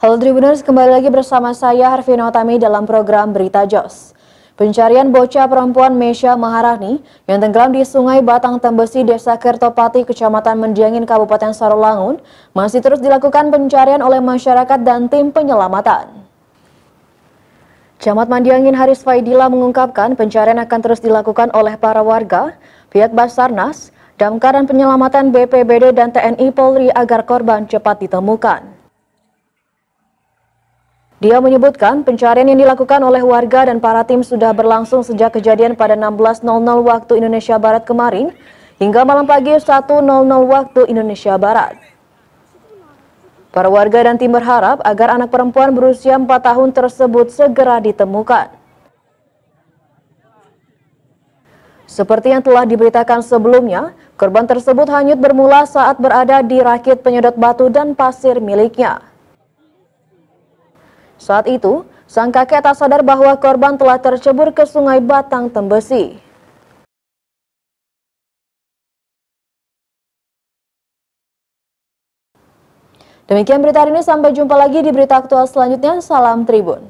Halo Tribuners, kembali lagi bersama saya Harvino Tami dalam program Berita Jos. Pencarian bocah perempuan Mesya Maharani yang tenggelam di Sungai Batang Tembesi Desa Kertopati, Kecamatan Mendiangin, Kabupaten Sarolangun, masih terus dilakukan pencarian oleh masyarakat dan tim penyelamatan. Camat Mandiangin Haris Faidila mengungkapkan pencarian akan terus dilakukan oleh para warga, pihak Basarnas, Damkar dan Penyelamatan BPBD dan TNI Polri agar korban cepat ditemukan. Dia menyebutkan pencarian yang dilakukan oleh warga dan para tim sudah berlangsung sejak kejadian pada 16.00 waktu Indonesia Barat kemarin hingga malam pagi 1.00 waktu Indonesia Barat. Para warga dan tim berharap agar anak perempuan berusia 4 tahun tersebut segera ditemukan. Seperti yang telah diberitakan sebelumnya, korban tersebut hanyut bermula saat berada di rakit penyedot batu dan pasir miliknya. Saat itu, sang kakek tak sadar bahwa korban telah tercebur ke sungai Batang Tembesi. Demikian berita hari ini, sampai jumpa lagi di berita aktual selanjutnya. Salam Tribun.